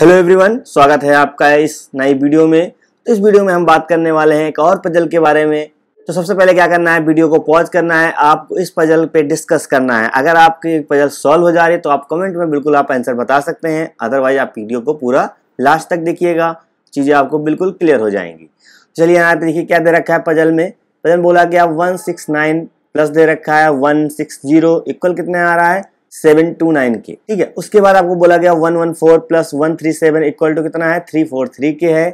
hello everyone स्वागत है आपका इस नई वीडियो में तो इस वीडियो में हम बात करने वाले हैं एक और पजल के बारे में तो सबसे पहले क्या करना है वीडियो को पॉज करना है आपको इस पजल पे डिस्कस करना है अगर आपकी पजल सॉल्व हो जा रही है तो आप कमेंट में बिल्कुल आप आंसर बता सकते हैं अदरवाइज आप वीडियो को पूरा लास्ट तक देखिएगा चीज़ें आपको बिल्कुल क्लियर हो जाएंगी चलिए यहाँ पे देखिए क्या दे रखा है पजल में पजल बोला गया वन सिक्स नाइन प्लस दे रखा है वन सिक्स जीरो इक्वल कितने आ रहा है सेवन टू नाइन के ठीक है उसके बाद आपको बोला गया one one four plus one three seven equal to कितना है थ्री फोर थ्री के है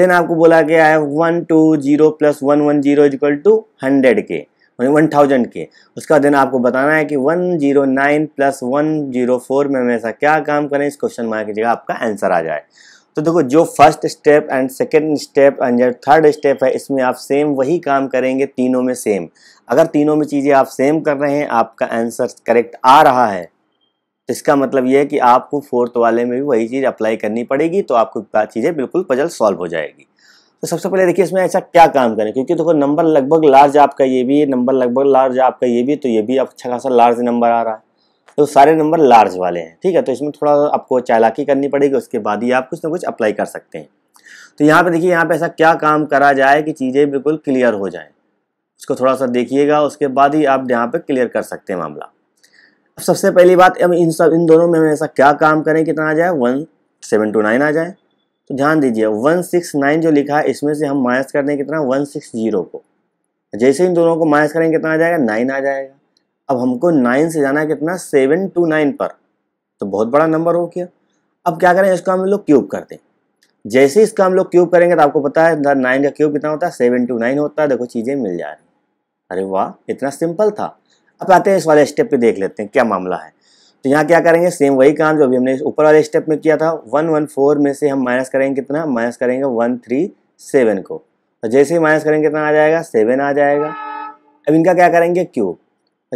देन आपको बोला गया है one two zero plus one one zero equal to hundred के वन थाउजेंड के उसका दिन आपको बताना है कि one zero nine plus one zero four में हमेशा क्या काम करें इस क्वेश्चन मार्क की जगह आपका आंसर आ जाए तो देखो जो first step and second step and जो थर्ड स्टेप है इसमें आप सेम वही काम करेंगे तीनों में सेम अगर तीनों में चीज़ें आप सेम कर रहे हैं आपका आंसर करेक्ट आ रहा है तो इसका मतलब यह है कि आपको फोर्थ वाले में भी वही चीज़ अप्लाई करनी पड़ेगी तो आपको चीज़ें बिल्कुल पजल सॉल्व हो जाएगी तो सबसे पहले देखिए इसमें ऐसा क्या काम करें क्योंकि देखो नंबर लगभग लार्ज आपका ये भी है नंबर लगभग लार्ज आपका ये भी तो ये भी अच्छा खासा लार्ज नंबर आ रहा है तो सारे नंबर लार्ज वाले हैं ठीक है तो इसमें थोड़ा आपको चालाकी करनी पड़ेगी उसके बाद ही आप कुछ ना कुछ अप्लाई कर सकते हैं तो यहाँ पे देखिए यहाँ पे ऐसा क्या काम करा जाए कि चीज़ें बिल्कुल क्लियर हो जाएं उसको थोड़ा सा देखिएगा उसके बाद ही आप यहाँ पे क्लियर कर सकते हैं मामला अब सबसे पहली बात अब इन सब इन दोनों में ऐसा क्या काम करें कितना आ जाए वन सेवन टू नाइन आ जाए तो ध्यान दीजिए वन सिक्स नाइन जो लिखा है इसमें से हम माइनस कर दें कितना वन सिक्स जीरो को जैसे इन दोनों को माइनस करेंगे कितना आ जाएगा नाइन आ जाएगा अब हमको नाइन से जाना है कितना सेवन टू नाइन पर तो बहुत बड़ा नंबर हो गया अब क्या करें इसको हम लोग क्यूब करते हैं जैसे इसका हम लोग क्यूब करेंगे तो आपको पता है नाइन का क्यूब कितना होता है सेवन टू नाइन होता है देखो चीज़ें मिल जा रही अरे वाह इतना सिंपल था अब आते हैं इस वाले स्टेप पे देख लेते हैं क्या मामला है तो यहाँ क्या करेंगे सेम वही काम जो अभी हमने ऊपर वाले स्टेप में किया था वन वन फोर में से हम माइनस करेंगे कितना माइनस करेंगे वन थ्री सेवन को तो जैसे ही माइनस करेंगे कितना आ जाएगा सेवन आ जाएगा अब इनका क्या करेंगे क्यूब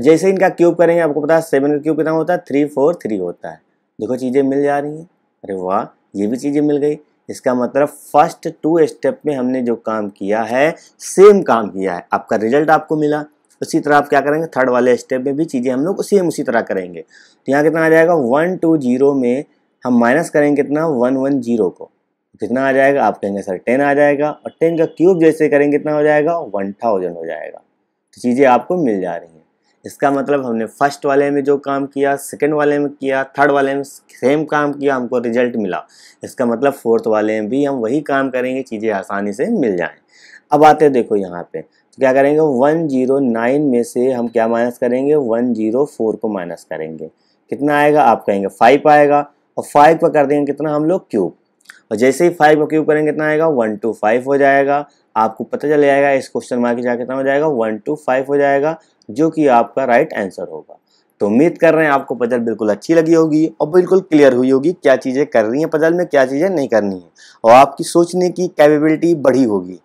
जैसे इनका क्यूब करेंगे आपको पता है सेवन का क्यूब कितना होता है थ्री फोर थ्री होता है देखो चीज़ें मिल जा रही हैं अरे वाह ये भी चीज़ें मिल गई इसका मतलब फर्स्ट टू स्टेप में हमने जो काम किया है सेम काम किया है आपका रिजल्ट आपको मिला उसी तरह आप क्या करेंगे थर्ड वाले स्टेप में भी चीज़ें हम लोग सेम उसी तरह करेंगे तो यहाँ कितना आ जाएगा वन टू जीरो में हम माइनस करेंगे कितना वन वन जीरो को कितना आ जाएगा आप कहेंगे सर टेन आ जाएगा और टेन का क्यूब जैसे करेंगे कितना हो जाएगा वन थाउजेंड हो जाएगा तो चीज़ें आपको मिल जा रही हैं इसका मतलब हमने फर्स्ट वाले में जो काम किया सेकंड वाले में किया थर्ड वाले में सेम काम किया हमको रिजल्ट मिला इसका मतलब फोर्थ वाले में भी हम वही काम करेंगे चीज़ें आसानी से मिल जाएं अब आते देखो यहाँ पे तो क्या करेंगे वन जीरो नाइन में से हम क्या माइनस करेंगे वन जीरो फोर को माइनस करेंगे कितना आएगा आप कहेंगे फाइव आएगा और फाइव पर कर देंगे कितना हम लोग क्यूब और जैसे ही फाइव को क्यूब करेंगे कितना आएगा वन टू फाइव हो जाएगा आपको पता चल जाएगा इस क्वेश्चन मार्क जाकर कितना हो जाएगा वन टू फाइव हो जाएगा जो कि आपका राइट आंसर होगा तो उम्मीद कर रहे हैं आपको पजल बिल्कुल अच्छी लगी होगी और बिल्कुल क्लियर हुई होगी क्या चीज़ें कर रही हैं पजल में क्या चीज़ें नहीं करनी है और आपकी सोचने की कैपेबिलिटी बढ़ी होगी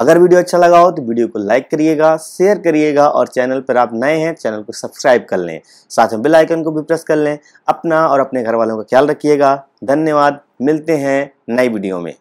अगर वीडियो अच्छा लगा हो तो वीडियो को लाइक करिएगा शेयर करिएगा और चैनल पर आप नए हैं चैनल को सब्सक्राइब कर लें साथ में बेल आइकन को भी प्रेस कर लें अपना और अपने घर वालों का ख्याल रखिएगा धन्यवाद मिलते हैं नई वीडियो में